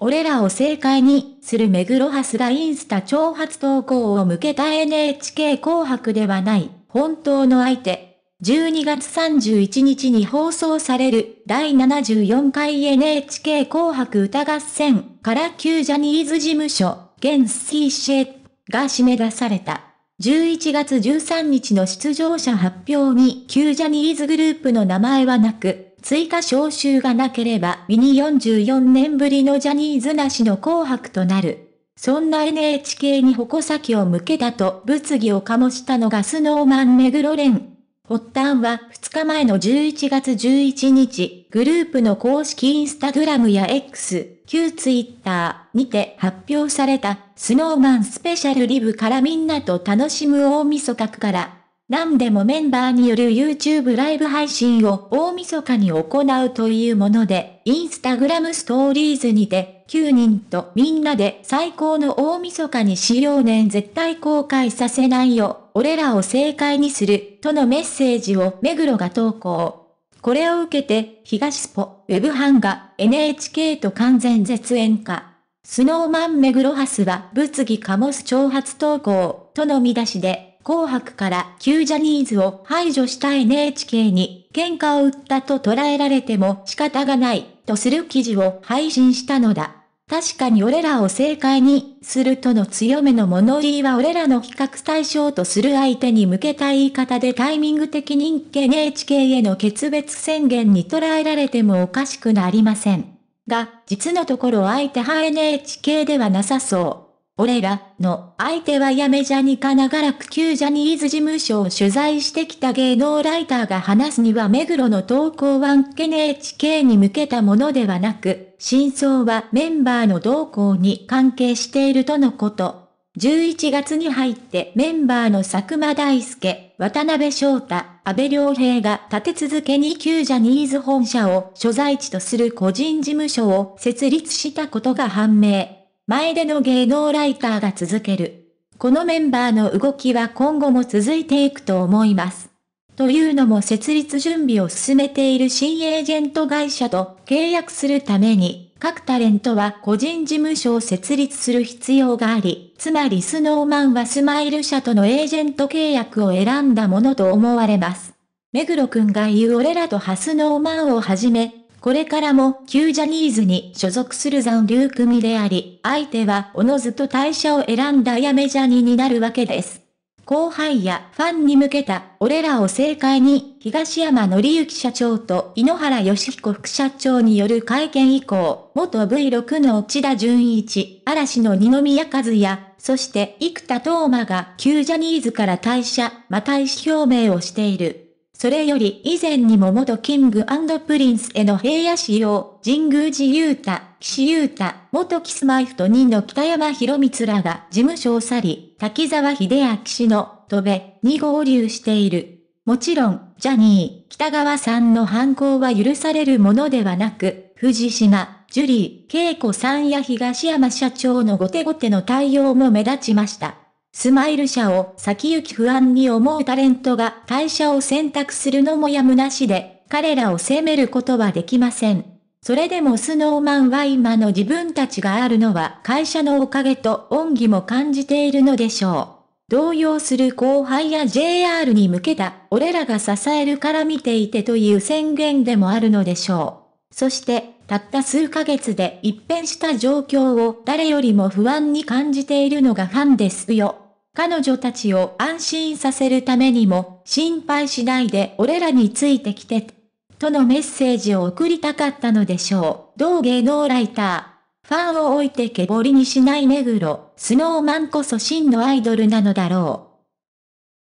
俺らを正解にするメグロハスがインスタ挑発投稿を向けた NHK 紅白ではない、本当の相手。12月31日に放送される第74回 NHK 紅白歌合戦から旧ジャニーズ事務所、現スキーシェが締め出された。11月13日の出場者発表に旧ジャニーズグループの名前はなく、追加招集がなければミニ44年ぶりのジャニーズなしの紅白となる。そんな NHK に矛先を向けたと物議を醸したのがスノーマン目黒ン。発端は2日前の11月11日、グループの公式インスタグラムや X、旧ツイッターにて発表された、スノーマンスペシャルリブからみんなと楽しむ大晦日から、何でもメンバーによる YouTube ライブ配信を大晦日に行うというもので、インスタグラムストーリーズにて、9人とみんなで最高の大晦日にしようねん絶対公開させないよ、俺らを正解にする、とのメッセージを目黒が投稿。これを受けて、東スポ、ウェブ版が NHK と完全絶縁化。スノーマン目黒ハスは物議かもす挑発投稿、との見出しで紅白から旧ジャニーズを排除した NHK に喧嘩を売ったと捉えられても仕方がないとする記事を配信したのだ。確かに俺らを正解にするとの強めの物言いは俺らの比較対象とする相手に向けた言い方でタイミング的人気 NHK への決別宣言に捉えられてもおかしくなりません。が、実のところ相手派 NHK ではなさそう。俺らの相手はやめじゃにか長らく旧ジャニーズ事務所を取材してきた芸能ライターが話すには目黒の投稿は NHK に向けたものではなく、真相はメンバーの動向に関係しているとのこと。11月に入ってメンバーの佐久間大介、渡辺翔太、安倍良平が立て続けに旧ジャニーズ本社を所在地とする個人事務所を設立したことが判明。前での芸能ライターが続ける。このメンバーの動きは今後も続いていくと思います。というのも設立準備を進めている新エージェント会社と契約するために、各タレントは個人事務所を設立する必要があり、つまりスノーマンはスマイル社とのエージェント契約を選んだものと思われます。目黒くんが言う俺らとハスノーマンをはじめ、これからも旧ジャニーズに所属する残留組であり、相手はおのずと退社を選んだやめジャニになるわけです。後輩やファンに向けた、俺らを正解に、東山紀之社長と井ノ原義彦副社長による会見以降、元 V6 の内田純一、嵐の二宮和也、そして生田斗真が旧ジャニーズから退社、また意思表明をしている。それより以前にも元キングプリンスへの平野仕様、神宮寺雄太、岸優太、元キスマイフと2の北山博光らが事務所を去り、滝沢秀明氏の、戸部に合流している。もちろん、ジャニー、北川さんの犯行は許されるものではなく、藤島、ジュリー、恵子さんや東山社長の後手後手の対応も目立ちました。スマイル社を先行き不安に思うタレントが会社を選択するのもやむなしで、彼らを責めることはできません。それでもスノーマンは今の自分たちがあるのは会社のおかげと恩義も感じているのでしょう。動揺する後輩や JR に向けた、俺らが支えるから見ていてという宣言でもあるのでしょう。そして、たった数ヶ月で一変した状況を誰よりも不安に感じているのがファンですよ。彼女たちを安心させるためにも、心配しないで俺らについてきて、とのメッセージを送りたかったのでしょう。同芸能ライター。ファンを置いてけぼりにしない目黒、スノーマンこそ真のアイドルなのだろう。